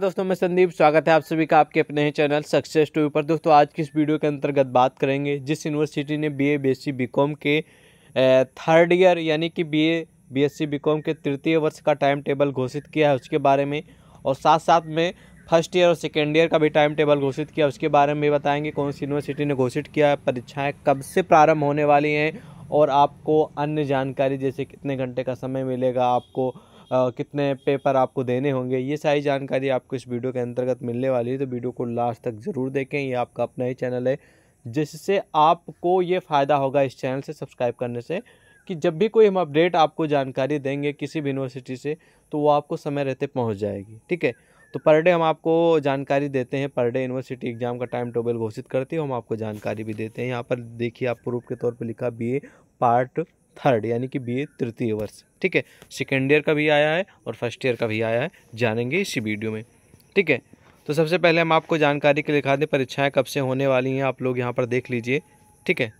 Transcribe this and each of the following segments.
दोस्तों मैं संदीप स्वागत है आप सभी का आपके अपने चैनल सक्सेस टू पर दोस्तों आज की इस वीडियो के अंतर्गत बात करेंगे जिस यूनिवर्सिटी ने बीए बीएससी बीकॉम के थर्ड ईयर यानी कि बीए बीएससी बीकॉम के तृतीय वर्ष का टाइम टेबल घोषित किया है उसके बारे में और साथ साथ में फर्स्ट ईयर और सेकेंड ईयर का भी टाइम टेबल घोषित किया उसके बारे में बताएंगे कौन सी यूनिवर्सिटी ने घोषित किया है परीक्षाएँ कब से प्रारंभ होने वाली हैं और आपको अन्य जानकारी जैसे कितने घंटे का समय मिलेगा आपको कितने पेपर आपको देने होंगे ये सारी जानकारी आपको इस वीडियो के अंतर्गत मिलने वाली है तो वीडियो को लास्ट तक ज़रूर देखें ये आपका अपना ही चैनल है जिससे आपको ये फ़ायदा होगा इस चैनल से सब्सक्राइब करने से कि जब भी कोई हम अपडेट आपको जानकारी देंगे किसी भी यूनिवर्सिटी से तो वो आपको समय रहते पहुँच जाएगी ठीक है तो पर डे हम आपको जानकारी देते हैं पर डे यूनिवर्सिटी एग्ज़ाम का टाइम टेबल घोषित करती है हम आपको जानकारी भी देते हैं यहाँ पर देखिए आप प्रूफ के तौर पर लिखा बी पार्ट थर्ड यानी कि बीए तृतीय वर्ष ठीक है सेकेंड ईयर का भी आया है और फर्स्ट ईयर का भी आया है जानेंगे इसी वीडियो में ठीक है तो सबसे पहले हम आपको जानकारी के लिए दिखा दें परीक्षाएँ कब से होने वाली हैं आप लोग यहाँ पर देख लीजिए ठीक है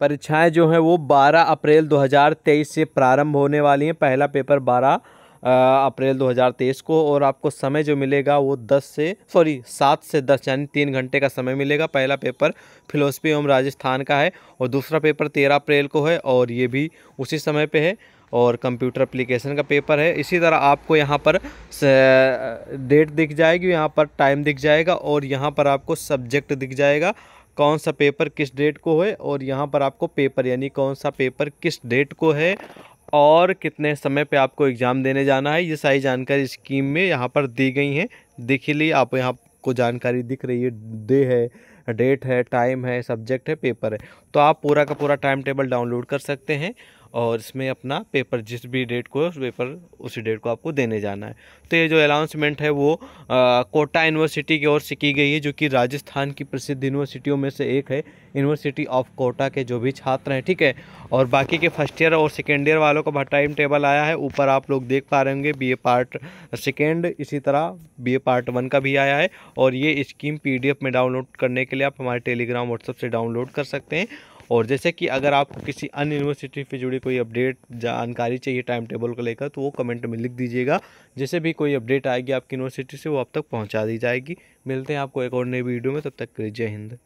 परीक्षाएं जो हैं वो 12 अप्रैल 2023 से प्रारंभ होने वाली हैं पहला पेपर बारह अप्रैल 2023 को और आपको समय जो मिलेगा वो 10 से सॉरी 7 से 10 यानी तीन घंटे का समय मिलेगा पहला पेपर फिलोसफी एवं राजस्थान का है और दूसरा पेपर 13 अप्रैल को है और ये भी उसी समय पे है और कंप्यूटर अप्लीकेशन का पेपर है इसी तरह आपको यहाँ पर डेट दिख जाएगी यहाँ पर टाइम दिख जाएगा और यहाँ पर आपको सब्जेक्ट दिख जाएगा कौन सा पेपर किस डेट को है और यहाँ पर आपको पेपर यानी कौन सा पेपर किस डेट को है और कितने समय पे आपको एग्ज़ाम देने जाना है ये सारी जानकारी स्कीम में यहाँ पर दी गई हैं ली आप यहाँ को जानकारी दिख रही है डे है डेट है टाइम है सब्जेक्ट है पेपर है तो आप पूरा का पूरा टाइम टेबल डाउनलोड कर सकते हैं और इसमें अपना पेपर जिस भी डेट को उस पेपर उसी डेट को आपको देने जाना है तो ये जो अनाउंसमेंट है वो आ, कोटा यूनिवर्सिटी की ओर से की गई है जो कि राजस्थान की प्रसिद्ध यूनिवर्सिटियों में से एक है यूनिवर्सिटी ऑफ कोटा के जो भी छात्र हैं ठीक है और बाकी के फर्स्ट ईयर और सेकेंड ईयर वालों का टाइम टेबल आया है ऊपर आप लोग देख पा रहे होंगे बी पार्ट सेकेंड इसी तरह बी पार्ट वन का भी आया है और ये स्कीम पी में डाउनलोड करने के लिए आप हमारे टेलीग्राम व्हाट्सअप से डाउनलोड कर सकते हैं और जैसे कि अगर आपको किसी अन्य यूनिवर्सिटी से जुड़ी कोई अपडेट जानकारी चाहिए टाइम टेबल को लेकर तो वो कमेंट में लिख दीजिएगा जैसे भी कोई अपडेट आएगी आपकी यूनिवर्सिटी से वो अब तक पहुँचा दी जाएगी मिलते हैं आपको एक और नई वीडियो में तब तक जय हिंद